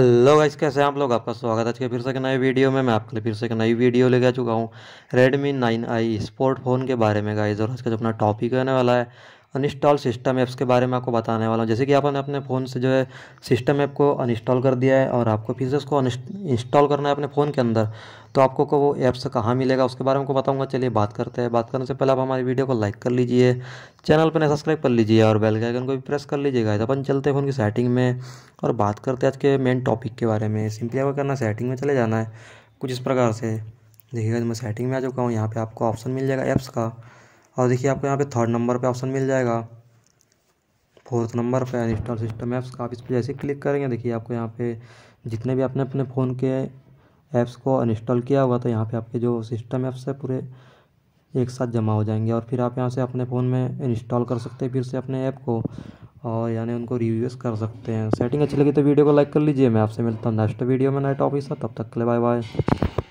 hello guys कैसे हैं आप लोग आपका स्वागत है आज के फिर से एक नए वीडियो में मैं आपके लिए फिर से एक नई वीडियो लेके आ चुका हूँ Redmi nine I Sport phone के बारे में गाइस और आज का जो अपना टॉपिक होने वाला है अनइंस्टॉल सिस्टम ऐप्स के बारे में आपको बताने वाला हूँ जैसे कि आपने अपने फ़ोन से जो है सिस्टम ऐप को अनइंस्टॉल कर दिया है और आपको फिर से उसको इंस्टॉल करना है अपने फ़ोन के अंदर तो आपको को वो ऐप्स कहाँ मिलेगा उसके बारे में बताऊँगा चलिए बात करते हैं बात करने से पहले आप हमारी वीडियो को लाइक कर लीजिए चैनल पर सब्सक्राइब कर लीजिए और बेल के आइकन को भी प्रेस कर लीजिएगा अपन चलते हैं फ़ोन की सेटिंग में और बात करते हैं आज के मेन टॉपिक के बारे में सिंपली आपको करना सेटिंग में चले जाना है कुछ इस प्रकार से देखिएगा मैं सेटिंग में आ चुका हूँ यहाँ पर आपको ऑप्शन मिल जाएगा ऐप्स का और देखिए आपको यहाँ पे थर्ड नंबर पे ऑप्शन मिल जाएगा फोर्थ नंबर पे इंस्टॉल सिस्टम ऐप्स का आप इस पर जैसे क्लिक करेंगे देखिए आपको यहाँ पे जितने भी आपने अपने फ़ोन के ऐप्स को इंस्टॉल किया होगा तो यहाँ पे आपके जो सिस्टम ऐप्स है पूरे एक साथ जमा हो जाएंगे और फिर आप यहाँ से अपने फ़ोन में इंस्टॉल कर सकते हैं फिर से अपने ऐप को और यानी उनको रिव्यूज कर सकते हैं सेटिंग अच्छी लगी तो वीडियो को लाइक कर लीजिए मैं आपसे मिलता हूँ नेक्स्ट वीडियो में नए टॉपिक तब तक के लिए बाय बाय